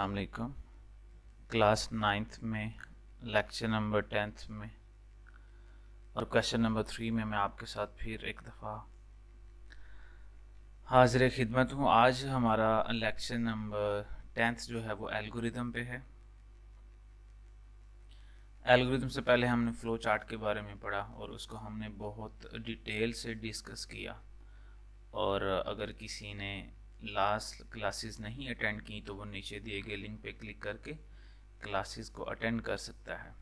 अल्लाम class ninth में lecture number tenth में और क्वेश्चन नंबर थ्री में मैं आपके साथ फिर एक दफ़ा हाजिर खिदमत हूँ आज हमारा लेक्चर नंबर टेंथ जो है वो एल्गोरिदम पे है एल्गोरिदम से पहले हमने फ्लो चार्ट के बारे में पढ़ा और उसको हमने बहुत डिटेल से डिस्कस किया और अगर किसी ने लास्ट क्लासेस नहीं अटेंड की तो वो नीचे दिए गए लिंक पे क्लिक करके क्लासेस को अटेंड कर सकता है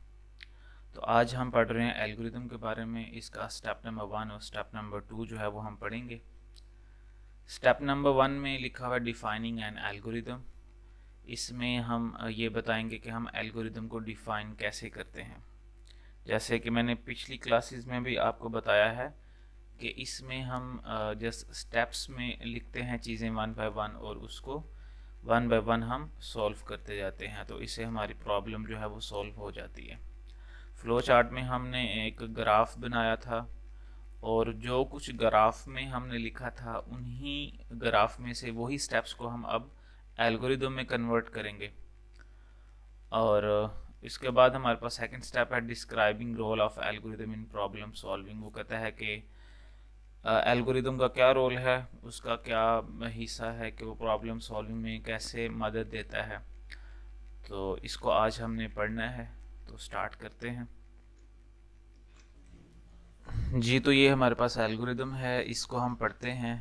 तो आज हम पढ़ रहे हैं एल्गोरिदम के बारे में इसका स्टेप नंबर वन और स्टेप नंबर टू जो है वो हम पढ़ेंगे स्टेप नंबर वन में लिखा हुआ डिफाइनिंग एन एल्गोरिदम इसमें हम ये बताएंगे कि हम एल्गोरिदम को डिफ़ाइन कैसे करते हैं जैसे कि मैंने पिछली क्लासेस में भी आपको बताया है कि इसमें हम जस्ट स्टेप्स में लिखते हैं चीज़ें वन बाय वन और उसको वन बाय वन हम सॉल्व करते जाते हैं तो इससे हमारी प्रॉब्लम जो है वो सॉल्व हो जाती है फ्लो चार्ट में हमने एक ग्राफ बनाया था और जो कुछ ग्राफ में हमने लिखा था उन्हीं ग्राफ में से वही स्टेप्स को हम अब एल्गोरिदम में कन्वर्ट करेंगे और इसके बाद हमारे पास सेकंड स्टेप है describing role of algorithm in problem solving वो कहता है कि एल्गोरिदम का क्या रोल है उसका क्या हिस्सा है कि वो प्रॉब्लम सॉल्विंग में कैसे मदद देता है तो इसको आज हमने पढ़ना है तो स्टार्ट करते हैं जी तो ये हमारे पास एल्गोरिदम है इसको हम पढ़ते हैं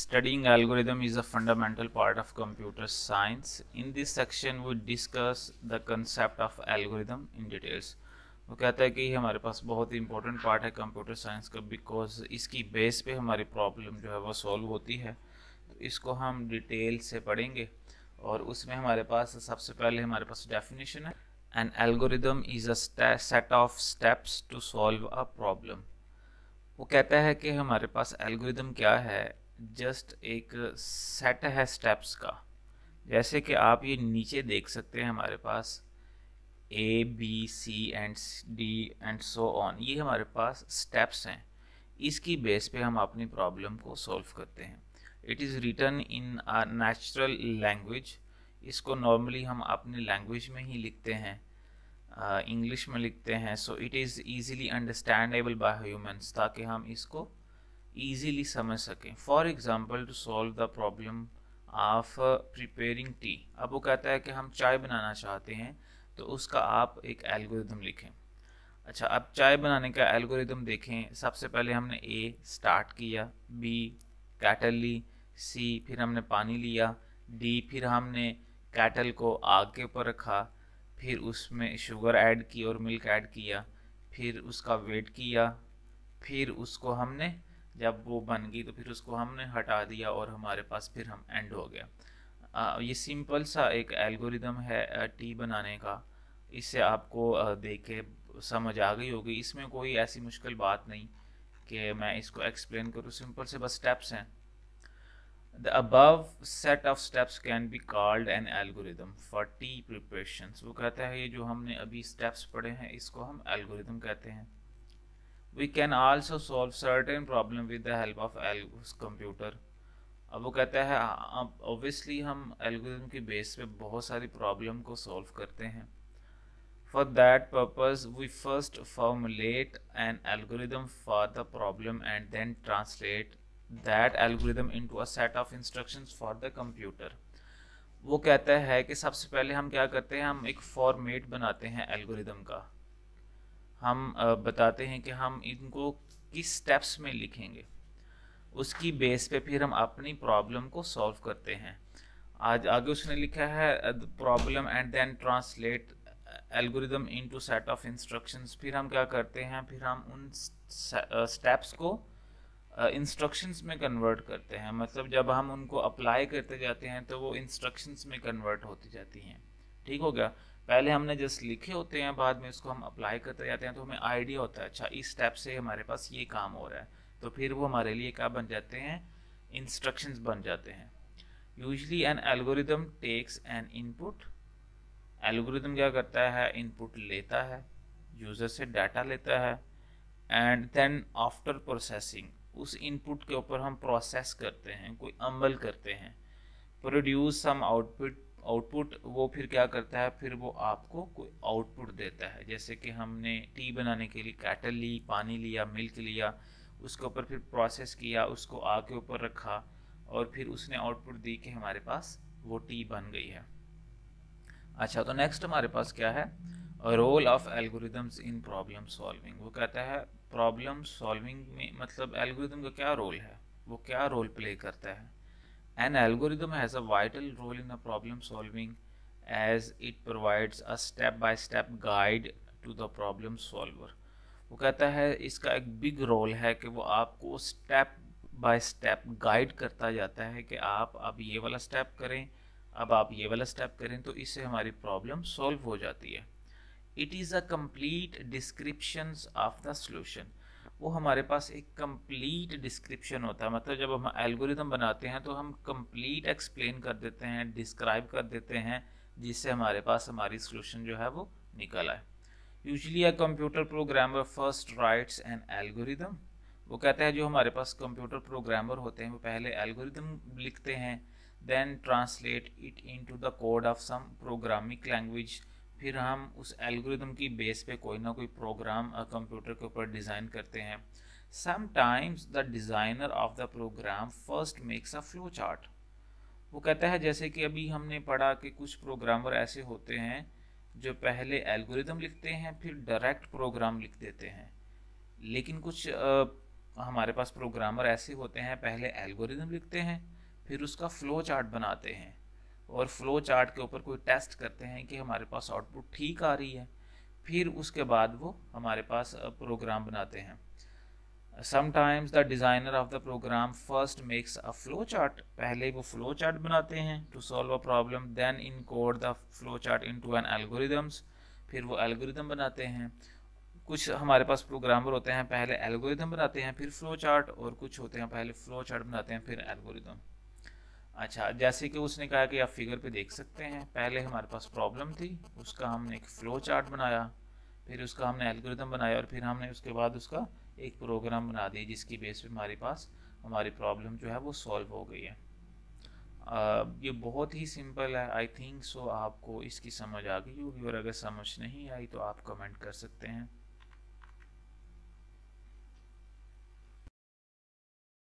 studying algorithm is a fundamental part of computer science in this section we discuss the concept of algorithm in details वो कहता है कि हमारे पास बहुत ही इंपॉर्टेंट पार्ट है कंप्यूटर साइंस का बिकॉज इसकी बेस पे हमारी प्रॉब्लम जो है वो सॉल्व होती है तो इसको हम डिटेल से पढ़ेंगे और उसमें हमारे पास सबसे पहले हमारे पास डेफिनेशन है an algorithm is a set of steps to solve a problem वो कहता है कि हमारे पास एल्गोरिदम क्या है जस्ट एक सेट है स्टेप्स का जैसे कि आप ये नीचे देख सकते हैं हमारे पास A B C and D and so on ये हमारे पास स्टेप्स हैं इसकी बेस पे हम अपनी प्रॉब्लम को सॉल्व करते हैं it is written in a natural language इसको नॉर्मली हम अपनी लैंग्वेज में ही लिखते हैं इंग्लिश uh, में लिखते हैं so it is easily understandable by humans ताकि हम इसको ईजीली समझ सकें for example to solve the problem of preparing tea अब वो कहता है कि हम चाय बनाना चाहते हैं तो उसका आप एक एल्गोरिदम लिखें अच्छा अब चाय बनाने का एल्गोरिदम देखें सबसे पहले हमने ए स्टार्ट किया बी कैटल ली सी फिर हमने पानी लिया डी फिर हमने कैटल को आग के ऊपर रखा फिर उसमें शुगर ऐड की और मिल्क ऐड किया फिर उसका वेट किया फिर उसको हमने जब वो बन गई तो फिर उसको हमने हटा दिया और हमारे पास फिर हम एंड हो गया ये सिंपल सा एक एल्गोरिदम है टी बनाने का इससे आपको देख के समझ आ गई होगी इसमें कोई ऐसी मुश्किल बात नहीं कि मैं इसको एक्सप्लेन करूँ सिंपल से बस स्टेप्स हैं the above set of steps can be called an algorithm for tea preparation वो कहता है ये जो हमने अभी स्टेप्स पढ़े हैं इसको हम एल्गोरिदम कहते हैं we can also solve certain problem with the help of computer अब वो कहता है ऑब्वियसली हाँ, हम एल्गोरिथम के बेस पे बहुत सारी प्रॉब्लम को सॉल्व करते हैं for that purpose we first formulate an algorithm for the problem and then translate that algorithm to a set of instruction for the computer वो कहता है कि सबसे पहले हम क्या करते हैं हम एक फॉर्मेट बनाते हैं एल्गोरिदम का हम बताते हैं कि हम इनको किस स्टेप्स में लिखेंगे उसकी बेस पे फिर हम अपनी प्रॉब्लम को सॉल्व करते हैं आज आगे उसने लिखा है problem and then translate algorithm into set of instructions फिर हम क्या करते हैं फिर हम उन स्टेप्स को इंस्ट्रक्शंस में कन्वर्ट करते हैं मतलब जब हम उनको अप्लाई करते जाते हैं तो वो इंस्ट्रक्शंस में कन्वर्ट होती जाती हैं ठीक हो गया पहले हमने जस्ट लिखे होते हैं बाद में उसको हम अप्लाई करते जाते हैं तो हमें आइडिया होता है अच्छा इस स्टेप से हमारे पास ये काम हो रहा है तो फिर वो हमारे लिए क्या बन जाते हैं इंस्ट्रक्शंस बन जाते हैं usually an algorithm takes an input algorithm क्या करता है इनपुट लेता है यूज़र से डाटा लेता है एंड देन आफ्टर प्रोसेसिंग उस इनपुट के ऊपर हम प्रोसेस करते हैं कोई अमल करते हैं प्रोड्यूस सम आउटपुट आउटपुट वो फिर क्या करता है फिर वो आपको कोई आउटपुट देता है जैसे कि हमने टी बनाने के लिए कैटल ली पानी लिया मिल्क लिया उसके ऊपर फिर प्रोसेस किया उसको आ के ऊपर रखा और फिर उसने आउटपुट दी कि हमारे पास वो टी बन गई है अच्छा तो नेक्स्ट हमारे पास क्या है role of algorithms in problem solving वो कहता है प्रॉब्लम सॉल्विंग में मतलब एल्गोरिदम का क्या रोल है वो क्या रोल प्ले करता है an algorithm has a vital role in the problem solving as it provides a step by step guide to the problem solver वो कहता है इसका एक बिग रोल है कि वो आपको स्टेप बाय स्टेप गाइड करता जाता है कि आप अब ये वाला स्टेप करें अब आप ये वाला स्टेप करें तो इससे हमारी प्रॉब्लम सॉल्व हो जाती है it is a complete description of the solution वो हमारे पास एक कम्प्लीट डिस्क्रिप्शन होता है मतलब जब हम एल्गोरिदम बनाते हैं तो हम कम्प्लीट एक्सप्लेन कर देते हैं डिस्क्राइब कर देते हैं जिससे हमारे पास हमारी सोलूशन जो है वो निकल आए usually a computer programmer first writes an algorithm वो कहते हैं जो हमारे पास कंप्यूटर प्रोग्रामर होते हैं वो पहले एल्गोरिदम लिखते हैं then translate it into the code of some programming language फिर हम उस एल्गोरिदम की बेस पे कोई ना कोई प्रोग्राम कंप्यूटर के ऊपर डिज़ाइन करते हैं sometimes the designer of the program first makes a flow chart वो कहता है जैसे कि अभी हमने पढ़ा कि कुछ प्रोग्रामर ऐसे होते हैं जो पहले एल्गोरिदम लिखते हैं फिर डायरेक्ट प्रोग्राम लिख देते हैं लेकिन कुछ आ, हमारे पास प्रोग्रामर ऐसे होते हैं पहले एल्गोरिदम लिखते हैं फिर उसका फ्लो चार्ट बनाते हैं और फ्लो चार्ट के ऊपर कोई टेस्ट करते हैं कि हमारे पास आउटपुट ठीक आ रही है फिर उसके बाद वो हमारे पास प्रोग्राम बनाते हैं sometimes the designer of the program first makes a flow chart पहले वो फ्लो चार्ट बनाते हैं to solve a problem then encode the flow chart into an algorithms फिर वो एल्गोरिदम बनाते हैं कुछ हमारे पास प्रोग्रामर होते हैं पहले एल्गोरिदम बनाते हैं फिर फ्लो चार्ट और कुछ होते हैं पहले फ्लो चार्ट बनाते हैं फिर एल्गोरिदम अच्छा जैसे कि उसने कहा कि आप फिगर पे देख सकते हैं पहले हमारे पास प्रॉब्लम थी उसका हमने एक फ्लो चार्ट बनाया फिर उसका हमने एल्गोरिदम बनाया और फिर हमने उसके बाद उसका एक प्रोग्राम बना दिया जिसकी बेस पे हमारे पास हमारी प्रॉब्लम जो है वो सॉल्व हो गई है आ, ये बहुत ही सिंपल है आई थिंक सो आपको इसकी समझ आ गई होगी और अगर समझ नहीं आई तो आप कमेंट कर सकते हैं